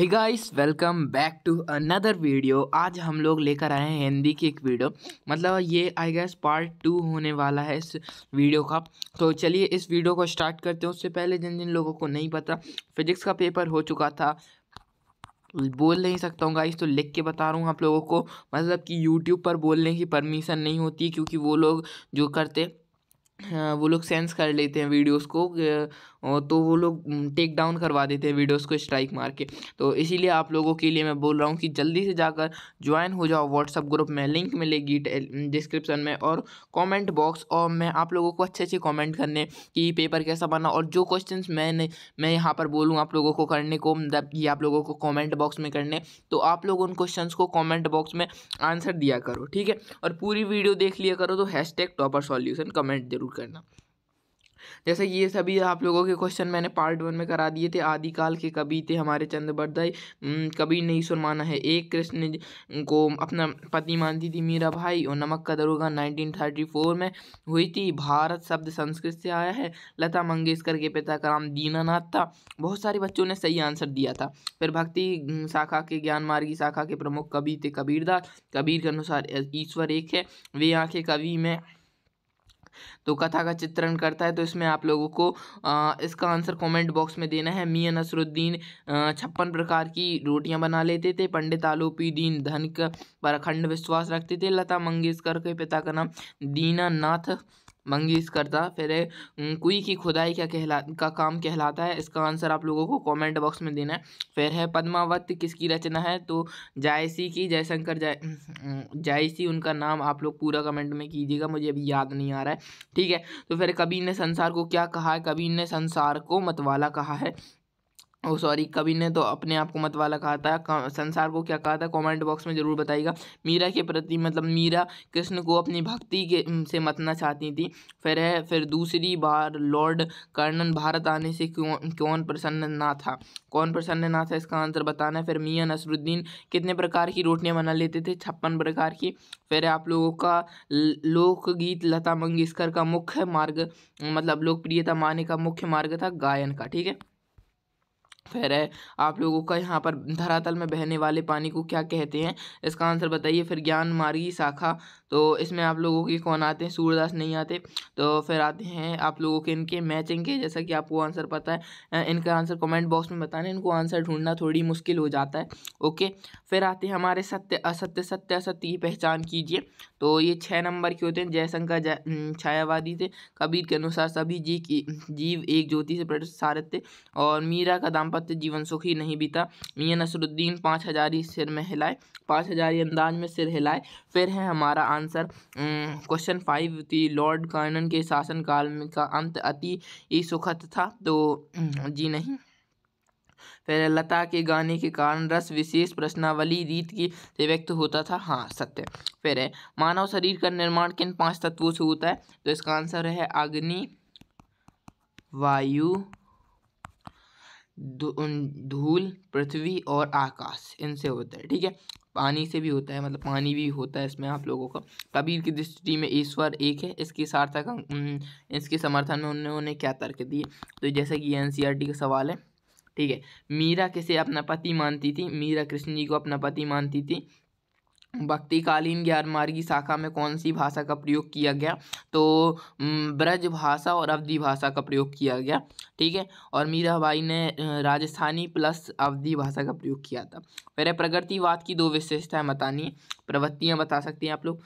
hey guys welcome back to another video आज हम लोग लेकर आए हैं हिंदी की एक वीडियो मतलब ये आई गैस पार्ट टू होने वाला है इस वीडियो का तो चलिए इस वीडियो को स्टार्ट करते हैं उससे पहले जिन जिन लोगों को नहीं पता फिजिक्स का पेपर हो चुका था बोल नहीं सकता हूँ गाइस तो लिख के बता रहा हूँ आप लोगों को मतलब कि यूट्यूब पर बोलने की परमिशन नहीं होती क्योंकि वो लोग जो करते हाँ, वो लोग सेंस कर लेते हैं वीडियोज़ को तो वो लोग टेक डाउन करवा देते हैं वीडियोस को स्ट्राइक मार के तो इसीलिए आप लोगों के लिए मैं बोल रहा हूँ कि जल्दी से जाकर ज्वाइन हो जाओ व्हाट्सअप ग्रुप में लिंक मिलेगी डिस्क्रिप्शन में और कमेंट बॉक्स और मैं आप लोगों को अच्छे अच्छे कमेंट करने कि पेपर कैसा बना और जो क्वेश्चन मैंने मैं यहाँ पर बोलूँ आप लोगों को करने को ये मतलब आप लोगों को कॉमेंट बॉक्स में करने तो आप लोग उन क्वेश्चन को कॉमेंट बॉक्स में आंसर दिया करो ठीक है और पूरी वीडियो देख लिया करो तो हैश टॉपर सॉल्यूशन कमेंट जरूर करना जैसे ये सभी आप लोगों के क्वेश्चन मैंने पार्ट वन में करा दिए थे आदिकाल के कवि थे हमारे चंद्रबरदाई कभी नहीं सुनमाना है एक कृष्ण को अपना पति मानती थी मीरा भाई और नमक का दरोगा 1934 में हुई थी भारत शब्द संस्कृत से आया है लता मंगेशकर के पिता का नाम दीनानाथ था बहुत सारे बच्चों ने सही आंसर दिया था फिर भक्ति शाखा के ज्ञान मार्गी शाखा के प्रमुख कवि थे कबीरदास कबीर के अनुसार ईश्वर एक है वे आँखें कवि में तो कथा का चित्रण करता है तो इसमें आप लोगों को आ, इसका आंसर कमेंट बॉक्स में देना है मियाँ नसरुद्दीन छप्पन प्रकार की रोटियां बना लेते थे पंडित आलोपी दीन धन पर अखंड विश्वास रखते थे लता मंगेशकर के पिता का नाम दीनानाथ मंगीस करता फिर कुई की खुदाई क्या कहला का काम कहलाता है इसका आंसर आप लोगों को कमेंट बॉक्स में देना है फिर है पद्मावत किसकी रचना है तो जायसी की जयशंकर जय जायसी उनका नाम आप लोग पूरा कमेंट में कीजिएगा मुझे अभी याद नहीं आ रहा है ठीक है तो फिर कबीर ने संसार को क्या कहा है कबीर ने संसार को मतवाला कहा है ओ सॉरी कवि ने तो अपने आप को मतवाला कहा था संसार को क्या कहा था कमेंट बॉक्स में ज़रूर बताइएगा मीरा के प्रति मतलब मीरा कृष्ण को अपनी भक्ति के से मतना चाहती थी फिर है फिर दूसरी बार लॉर्ड कर्णन भारत आने से क्यों कौन प्रसन्न ना था कौन प्रसन्न ना था इसका आंसर बताना है फिर मियाँ नसरुद्दीन कितने प्रकार की रोटियाँ बना लेते थे छप्पन प्रकार की फिर आप लोगों का लोकगीत लता मंगेशकर का मुख्य मार्ग मतलब लोकप्रियता माने का मुख्य मार्ग था गायन का ठीक है फिर है आप लोगों का यहाँ पर धरातल में बहने वाले पानी को क्या कहते हैं इसका आंसर बताइए फिर ज्ञान मार्गी शाखा तो इसमें आप लोगों के कौन आते हैं सूरदास नहीं आते तो फिर आते हैं आप लोगों के इनके मैचिंग के जैसा कि आपको आंसर पता है इनका आंसर कमेंट बॉक्स में बताना इनको आंसर ढूंढना थोड़ी मुश्किल हो जाता है ओके फिर आते हैं हमारे सत्य असत्य सत्य असत्य की पहचान कीजिए तो ये छः नंबर के होते हैं जयशंकर छायावादी थे कबीर के अनुसार सभी जी की जीव एक ज्योति से प्रसारित थे और मीरा का दाम्पत्य दाम्पत्य जीवन सुखी नहीं बीता मियाँ नसरुद्दीन पाँच हजारी सिर में हिलाए पाँच हजारी अंदाज में सिर हिलाए फिर है हमारा आंसर क्वेश्चन फाइव थी लॉर्ड कर्नन के शासनकाल का अंत अति ही सुखद था तो जी नहीं फिर लता के गाने के कारण रस विशेष प्रश्नावली रीत की से व्यक्त होता था हाँ सत्य फिर है मानव शरीर का निर्माण किन पांच तत्वों से होता है तो इसका आंसर है अग्नि वायु धूल पृथ्वी और आकाश इनसे होता है ठीक है पानी से भी होता है मतलब पानी भी होता है इसमें आप लोगों का कबीर की दृष्टि में ईश्वर एक है इसकी सार्थक इसके समर्थन में उन्होंने क्या तर्क दिए तो जैसे कि एन का सवाल है ठीक है मीरा किसे अपना पति मानती थी मीरा कृष्ण जी को अपना पति मानती थी भक्तिकालीन ज्ञान मार्गी शाखा में कौन सी भाषा का प्रयोग किया गया तो ब्रज भाषा और अवधि भाषा का प्रयोग किया गया ठीक है और मीराबाई ने राजस्थानी प्लस अवधि भाषा का प्रयोग किया था फिर प्रगतिवाद की दो विशेषताएं बतानी है प्रवृत्तियाँ बता सकते हैं आप लोग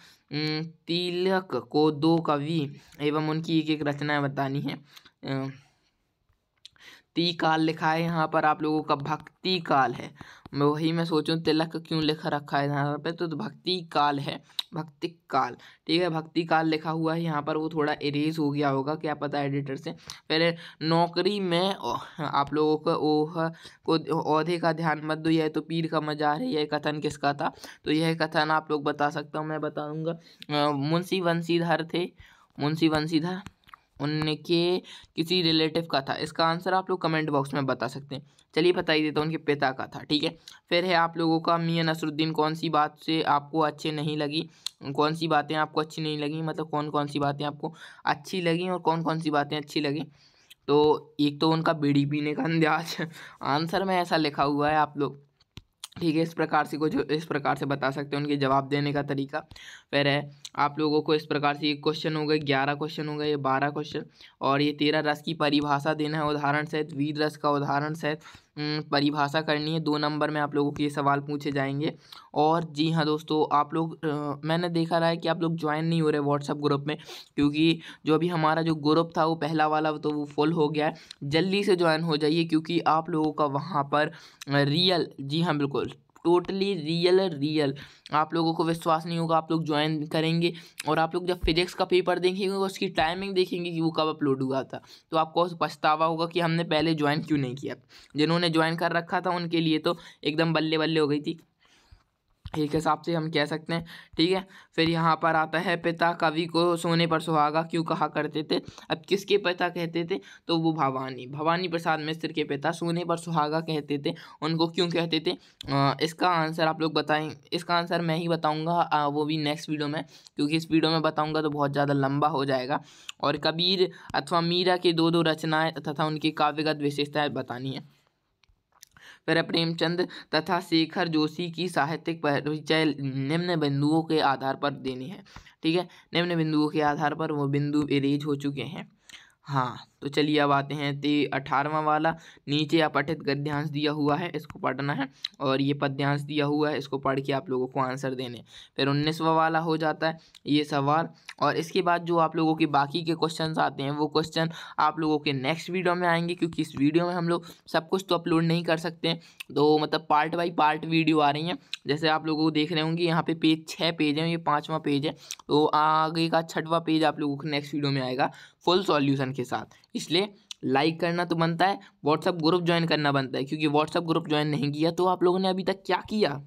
तिलक को दो कवि एवं उनकी एक एक रचनाएं बतानी है ती काल लिखा है यहाँ पर आप लोगों का भक्ति काल है मैं वही मैं सोचूं तिलक क्यों लिखा रखा है यहाँ पे तो, भक्ति काल है भक्ति काल ठीक है भक्ति काल लिखा हुआ है यहाँ पर वो थोड़ा इरेज हो गया होगा क्या पता एडिटर से पहले नौकरी में आप लोगों को ओह को औधे का ध्यान मत दो यह तो पीर का मजार है यह कथन किसका था तो यह कथन आप लोग बता सकता हूँ मैं बताऊँगा मुंशी वंशीधर थे मुंशी वंशीधर उनके किसी रिलेटिव का था इसका आंसर आप लोग कमेंट बॉक्स में बता सकते हैं चलिए बता ही देता हूँ उनके पिता का था ठीक है फिर है आप लोगों का मियाँ नसरुद्दीन कौन सी बात से आपको अच्छे नहीं लगी कौन सी बातें आपको अच्छी नहीं लगी मतलब कौन कौन सी बातें आपको अच्छी लगी और कौन कौन सी बातें अच्छी लगी तो एक तो उनका बीड़ी पीने का अंदाज आंसर में ऐसा लिखा हुआ है आप लोग ठीक है इस प्रकार से को जो इस प्रकार से बता सकते हैं उनके जवाब देने का तरीका फिर है आप लोगों को इस प्रकार से क्वेश्चन हो गए ग्यारह क्वेश्चन हो गए ये बारह क्वेश्चन और ये तेरह रस की परिभाषा देना है उदाहरण सहित वीर रस का उदाहरण सहित परिभाषा करनी है दो नंबर में आप लोगों के ये सवाल पूछे जाएंगे और जी हाँ दोस्तों आप लोग मैंने देखा रहा है कि आप लोग ज्वाइन नहीं हो रहे व्हाट्सअप ग्रुप में क्योंकि जो अभी हमारा जो ग्रुप था वो पहला वाला तो वो फुल हो गया है जल्दी से ज्वाइन हो जाइए क्योंकि आप लोगों का वहाँ पर रियल जी हाँ बिल्कुल टोटली रियल रियल आप लोगों को विश्वास नहीं होगा आप लोग ज्वाइन करेंगे और आप लोग जब फिजिक्स का पेपर देखेंगे उसकी टाइमिंग देखेंगे कि वो कब अपलोड हुआ था तो आपको पछतावा होगा कि हमने पहले ज्वाइन क्यों नहीं किया जिन्होंने ज्वाइन कर रखा था उनके लिए तो एकदम बल्ले बल्ले हो गई थी एक हिसाब से हम कह सकते हैं ठीक है फिर यहाँ पर आता है पिता कवि को सोने पर सुहागा क्यों कहा करते थे अब किसके पिता कहते थे तो वो भवानी भवानी प्रसाद मिश्र के पिता सोने पर सुहागा कहते थे उनको क्यों कहते थे आ, इसका आंसर आप लोग बताएं इसका आंसर मैं ही बताऊँगा वो भी नेक्स्ट वीडियो में क्योंकि इस वीडियो में बताऊँगा तो बहुत ज़्यादा लंबा हो जाएगा और कबीर अथवा मीरा के दो दो रचनाएँ तथा उनकी काव्यगत विशेषताएँ बतानी है पर प्रेमचंद तथा शेखर जोशी की साहित्यिक परिचय निम्न बिंदुओं के आधार पर देनी है ठीक है निम्न बिंदुओं के आधार पर वो बिंदु इरेज हो चुके हैं हाँ तो चलिए अब आते हैं ते अठारहवा वाला नीचे अपठित पठित गद्यांश दिया हुआ है इसको पढ़ना है और ये पद्यांश दिया हुआ है इसको पढ़ के आप लोगों को आंसर देने फिर उन्नीसवा वाला हो जाता है ये सवाल और इसके बाद जो आप लोगों के बाकी के क्वेश्चन आते हैं वो क्वेश्चन आप लोगों के नेक्स्ट वीडियो में आएंगे क्योंकि इस वीडियो में हम लोग सब कुछ तो अपलोड नहीं कर सकते हैं तो मतलब पार्ट बाई पार्ट वीडियो आ रही हैं जैसे आप लोगों को देख रहे होंगे यहाँ पे पेज छः पेज है ये पाँचवा पेज है तो आगे का छठवा पेज आप लोगों को नेक्स्ट वीडियो में आएगा फुल सॉल्यूशन के साथ इसलिए लाइक करना तो बनता है व्हाट्सअप ग्रुप ज्वाइन करना बनता है क्योंकि व्हाट्सअप ग्रुप ज्वाइन नहीं किया तो आप लोगों ने अभी तक क्या किया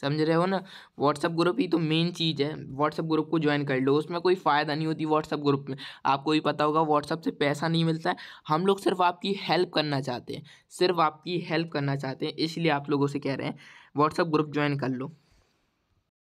समझ रहे हो ना व्हाट्सअप ग्रुप ही तो मेन चीज़ है व्हाट्सअप ग्रुप को ज्वाइन कर लो उसमें कोई फ़ायदा नहीं होती व्हाट्सअप ग्रुप में आपको भी पता होगा व्हाट्सअप से पैसा नहीं मिलता है हम लोग सिर्फ आपकी हेल्प करना चाहते हैं सिर्फ आपकी हेल्प करना चाहते हैं इसलिए आप लोगों से कह रहे हैं व्हाट्सअप ग्रुप ज्वाइन कर लो